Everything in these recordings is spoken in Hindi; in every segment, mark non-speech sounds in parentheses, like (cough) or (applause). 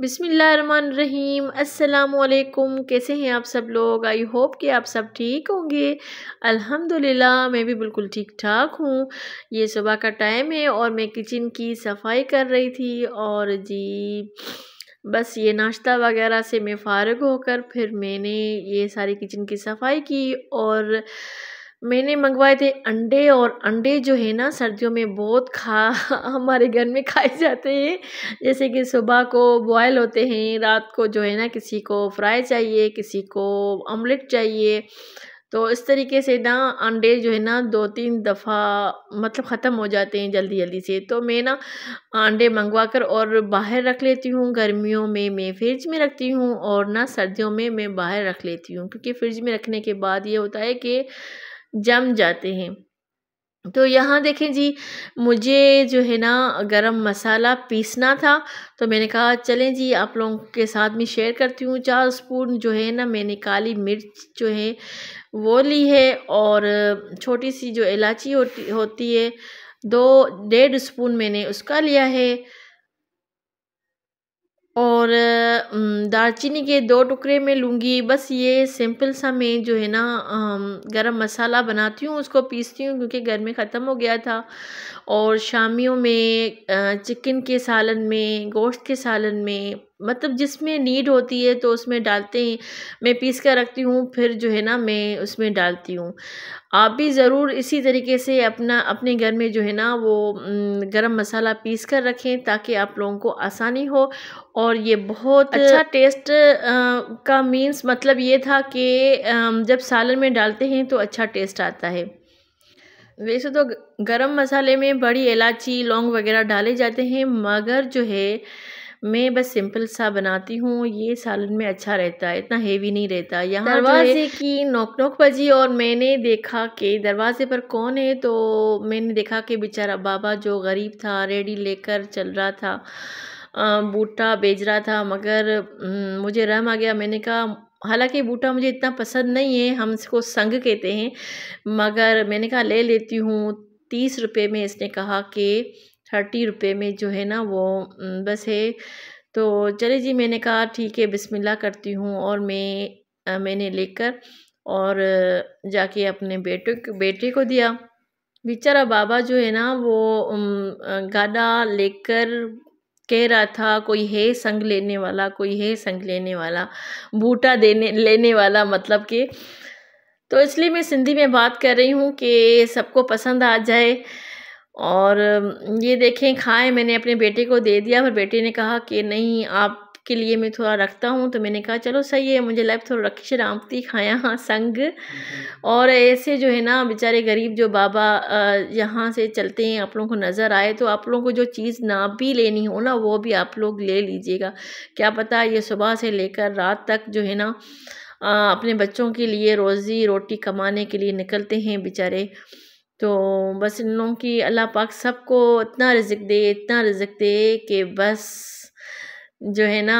बिसमीम अल्लाम कैसे हैं आप सब लोग आई होप कि आप सब ठीक होंगे अल्हम्दुलिल्लाह मैं भी बिल्कुल ठीक ठाक हूँ ये सुबह का टाइम है और मैं किचन की सफाई कर रही थी और जी बस ये नाश्ता वगैरह से मैं फ़ारग होकर फिर मैंने ये सारी किचन की सफाई की और मैंने मंगवाए थे अंडे और अंडे जो है ना सर्दियों में बहुत खा (laughs) हमारे घर में खाए जाते हैं जैसे कि सुबह को बॉयल होते हैं रात को जो है ना किसी को फ्राई चाहिए किसी को ऑमलेट चाहिए तो इस तरीके से ना अंडे जो है ना दो तीन दफ़ा मतलब ख़त्म हो जाते हैं जल्दी जल्दी से तो मैं ना अंडे मंगवा कर और बाहर रख लेती हूँ गर्मियों में मैं फ्रिज में रखती हूँ और ना सर्दियों में मैं बाहर रख लेती हूँ क्योंकि फ्रिज में रखने के बाद ये होता है कि जम जाते हैं तो यहाँ देखें जी मुझे जो है ना गरम मसाला पीसना था तो मैंने कहा चलें जी आप लोगों के साथ में शेयर करती हूँ चार स्पून जो है ना मैंने काली मिर्च जो है वो ली है और छोटी सी जो इलायची होती होती है दो डेढ़ स्पून मैंने उसका लिया है और दालचीनी के दो टुकड़े में लूँगी बस ये सिंपल सा मैं जो है ना गरम मसाला बनाती हूँ उसको पीसती हूँ क्योंकि घर में ख़त्म हो गया था और शामियों में चिकन के सालन में गोश्त के सालन में मतलब जिसमें नीड होती है तो उसमें डालते ही मैं पीस कर रखती हूँ फिर जो है ना मैं उसमें डालती हूँ आप भी ज़रूर इसी तरीके से अपना अपने घर में जो है ना वो गरम मसाला पीस कर रखें ताकि आप लोगों को आसानी हो और ये बहुत अच्छा टेस्ट आ, का मीन्स मतलब ये था कि जब सालन में डालते हैं तो अच्छा टेस्ट आता है वैसे तो गरम मसाले में बड़ी इलायची लौंग वगैरह डाले जाते हैं मगर जो है मैं बस सिंपल सा बनाती हूँ ये सालन में अच्छा रहता है इतना हेवी नहीं रहता यहाँ दरवाजे की नोक नोक बजी और मैंने देखा कि दरवाजे पर कौन है तो मैंने देखा कि बेचारा बाबा जो गरीब था रेडी लेकर चल रहा था बूटा बेच रहा था मगर मुझे रहम आ गया मैंने कहा हालांकि बूटा मुझे इतना पसंद नहीं है हम इसको संग कहते हैं मगर मैंने कहा ले लेती हूँ तीस रुपये में इसने कहा कि थर्टी रुपये में जो है ना वो बस है तो चले जी मैंने कहा ठीक है बिस्मिल्लाह करती हूँ और मैं मैंने लेकर और जाके अपने बेटे बेटे को दिया बेचारा बाबा जो है ना वो गाना लेकर कह रहा था कोई है संग लेने वाला कोई है संग लेने वाला बूटा देने लेने वाला मतलब कि तो इसलिए मैं सिंधी में बात कर रही हूँ कि सबको पसंद आ जाए और ये देखें खाएं मैंने अपने बेटे को दे दिया पर बेटे ने कहा कि नहीं आपके लिए मैं थोड़ा रखता हूँ तो मैंने कहा चलो सही है मुझे लाइफ थोड़ा रखी शरामती खाया हाँ संग हम्म। और ऐसे जो है ना बेचारे गरीब जो बाबा यहाँ से चलते हैं आप लोगों को नज़र आए तो आप लोगों को जो चीज़ ना भी लेनी हो ना वो भी आप लोग ले लीजिएगा क्या पता ये सुबह से लेकर रात तक जो है ना अपने बच्चों के लिए रोज़ी रोटी कमाने के लिए निकलते हैं बेचारे तो बस इन लोगों की अल्लाह पाक सबको इतना रिजक दे इतना रिजक दे कि बस जो है ना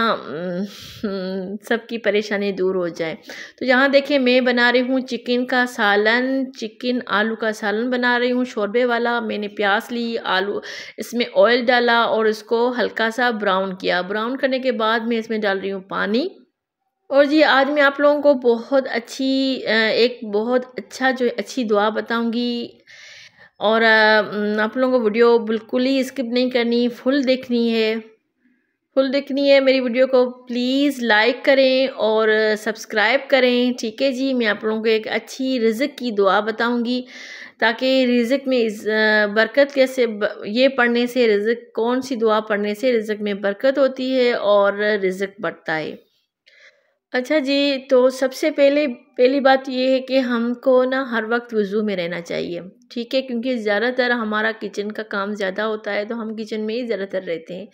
सबकी परेशानी दूर हो जाए तो यहाँ देखें मैं बना रही हूँ चिकन का सालन चिकन आलू का सालन बना रही हूँ शोरबे वाला मैंने प्याज ली आलू इसमें ऑयल डाला और इसको हल्का सा ब्राउन किया ब्राउन करने के बाद मैं इसमें डाल रही हूँ पानी और जी आज मैं आप लोगों को बहुत अच्छी एक बहुत अच्छा जो अच्छी दुआ बताऊँगी और आप लोगों को वीडियो बिल्कुल ही स्किप नहीं करनी फुल देखनी है फुल देखनी है मेरी वीडियो को प्लीज़ लाइक करें और सब्सक्राइब करें ठीक है जी मैं आप लोगों को एक अच्छी रिज़क की दुआ बताऊंगी ताकि रिज़क में इस बरकत कैसे ये पढ़ने से रिज़क कौन सी दुआ पढ़ने से रिज़क में बरकत होती है और रिज़क बढ़ता है अच्छा जी तो सबसे पहले पहली बात ये है कि हमको ना हर वक्त वज़ू में रहना चाहिए ठीक है क्योंकि ज़्यादातर हमारा किचन का काम ज़्यादा होता है तो हम किचन में ही ज़्यादातर रहते हैं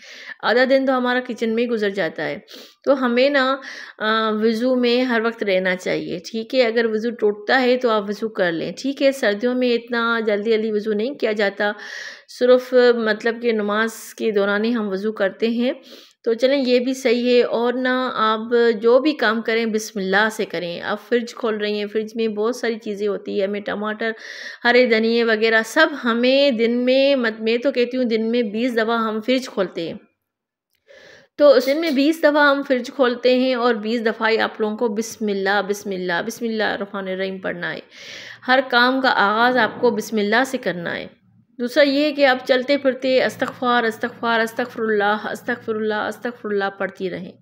आधा दिन तो हमारा किचन में ही गुजर जाता है तो हमें ना वज़ू में हर वक्त रहना चाहिए ठीक है अगर वज़ू टूटता है तो आप वज़ू कर लें ठीक है सर्दियों में इतना जल्दी जल्दी वज़ू नहीं किया जाता सिर्फ मतलब कि नमाज के दौरान ही हम वज़ू करते हैं तो चलें ये भी सही है और ना आप जो भी काम करें बिस्मिल्लाह से करें आप फ्रिज खोल रही हैं फ्रिज में बहुत सारी चीज़ें होती है हमें टमाटर हरे धनिए वगैरह सब हमें दिन में मत मैं तो कहती हूँ दिन में बीस दफ़ा हम फ्रिज खोलते हैं तो उस दिन में बीस दफ़ा हम फ्रिज खोलते हैं और बीस दफ़ा ही आप लोगों को बिस्मिल्लाह बिस्मिल्लाह बिस्मिल्लाह रफ़ान रहीम पढ़ना है हर काम का आगाज़ आपको बिस्मिल्लाह से करना है दूसरा ये कि आप चलते फिरते अस्तफ़ार अस्तफ़ार अस्तगफरुल्लाह अस्तगफरुल्लाह अस्तगफरुल्लाह पढ़ती रहें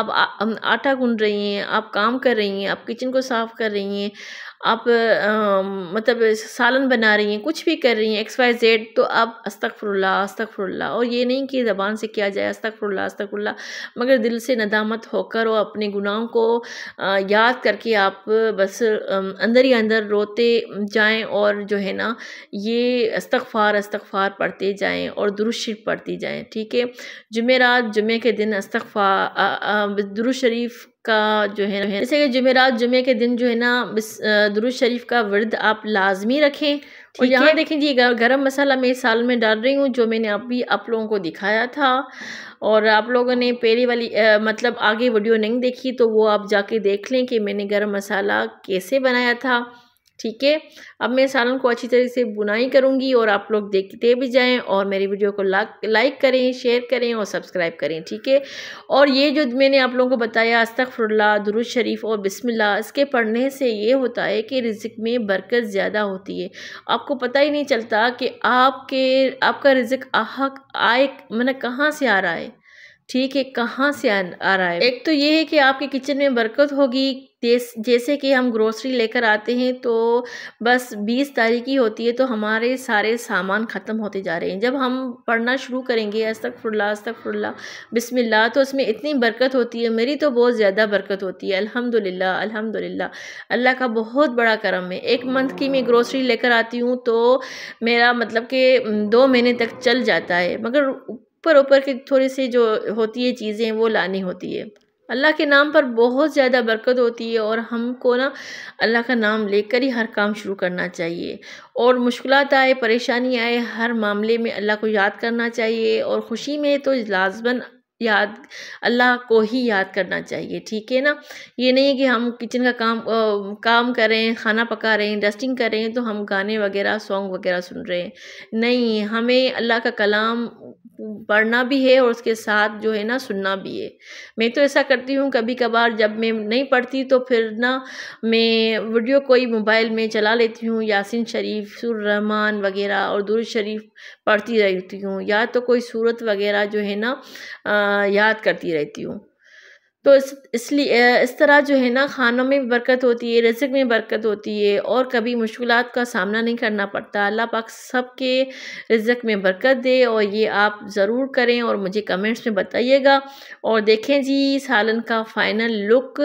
आप आ, आटा गूँध रही हैं आप काम कर रही हैं आप किचन को साफ़ कर रही हैं आप मतलब सालन बना रही हैं कुछ भी कर रही हैं एक्स वाई जेड तो आप अस्तगफुरुल्ला अस्तगफुरुल्ला और ये नहीं कि ज़बान से किया जाए अस्तगफुरुल्ला अस्तगफुरुल्ला मगर दिल से नदामत होकर और अपने गुनाहों को याद करके आप बस अंदर ही अंदर रोते जाएं और जो है ना ये अस्तगफार अस्तगफार पढ़ते जाएँ और दुरुशरीफ पढ़ती जाएँ ठीक है जुमेरात जुमे के दिन अस्तगफार दुरुशरीफ का जो है जैसे कि जुमेरात जुमे के दिन जो है ना दुरुज शरीफ का वर्द आप लाजमी रखें और यहाँ देखें जी गरम मसाला मैं इस साल में डाल रही हूँ जो मैंने अभी आप लोगों को दिखाया था और आप लोगों ने पहली वाली आ, मतलब आगे वीडियो नहीं देखी तो वो आप जाके देख लें कि मैंने गरम मसाला कैसे बनाया था ठीक है अब मैं सालन को अच्छी तरह से बुनाई करूँगी और आप लोग देखते भी जाएँ और मेरी वीडियो को लाइक करें शेयर करें और सब्सक्राइब करें ठीक है और ये जो मैंने आप लोगों को बताया अस्तफ़रल्ला दुरुज शरीफ और बिसमिल्ला इसके पढ़ने से ये होता है कि रिज़क में बरकत ज़्यादा होती है आपको पता ही नहीं चलता कि आपके आपका रिज़क आहक आए मैंने कहाँ से आ रहा है ठीक है कहाँ से आ रहा है एक तो ये है कि आपके किचन में बरकत होगी जैसे कि हम ग्रोसरी लेकर आते हैं तो बस 20 तारीख ही होती है तो हमारे सारे सामान ख़त्म होते जा रहे हैं जब हम पढ़ना शुरू करेंगे अस्तक फुल्ला अस्तक फुल्ला बिस्मिल्लाह तो उसमें इतनी बरकत होती है मेरी तो बहुत ज़्यादा बरकत होती है अल्हम्दुलिल्लाह अल्हम्दुलिल्लाह अल्लाह का बहुत बड़ा करम है एक मंथ की मैं ग्रोसरी लेकर आती हूँ तो मेरा मतलब कि दो महीने तक चल जाता है मगर ऊपर ऊपर की थोड़ी सी जो होती है चीज़ें वो लानी होती है अल्लाह के नाम पर बहुत ज़्यादा बरकत होती है और हमको ना अल्लाह का नाम लेकर ही हर काम शुरू करना चाहिए और मुश्किल आए परेशानी आए हर मामले में अल्लाह को याद करना चाहिए और ख़ुशी में तो लाजमन याद अल्लाह को ही याद करना चाहिए ठीक है ना ये नहीं कि हम किचन का काम आ, काम कर रहे हैं खाना पका रहे हैं डस्टिंग कर रहे हैं तो हम गाने वगैरह सॉन्ग वगैरह सुन रहे हैं नहीं हमें अल्लाह का कलाम पढ़ना भी है और उसके साथ जो है ना सुनना भी है मैं तो ऐसा करती हूँ कभी कभार जब मैं नहीं पढ़ती तो फिर ना मैं वीडियो कोई मोबाइल में चला लेती हूँ यासिन शरीफ रहमान वगैरह और दूर शरीफ पढ़ती रहती हूँ या तो कोई सूरत वगैरह जो है ना याद करती रहती हूँ तो इस इसलिए इस तरह जो है ना खानों में बरकत होती है रिजक में बरकत होती है और कभी मुश्किल का सामना नहीं करना पड़ता अल्लाह पाक सब के रिजक में बरकत दे और ये आप ज़रूर करें और मुझे कमेंट्स में बताइएगा और देखें जी सालन का फ़ाइनल लुक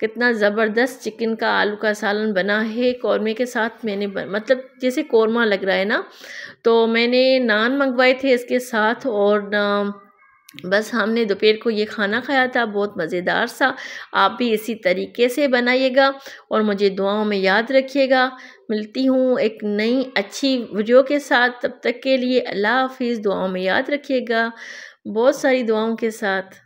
कितना ज़बरदस्त चिकन का आलू का सालन बना है कौरमे के साथ मैंने मतलब जैसे कौरमा लग रहा है ना तो मैंने नान मंगवाए थे इसके साथ और ना बस हमने दोपहर को ये खाना खाया था बहुत मज़ेदार सा आप भी इसी तरीके से बनाइएगा और मुझे दुआओं में याद रखिएगा मिलती हूँ एक नई अच्छी वीडियो के साथ तब तक के लिए अल्लाह हाफिज़ दुआओं में याद रखिएगा बहुत सारी दुआओं के साथ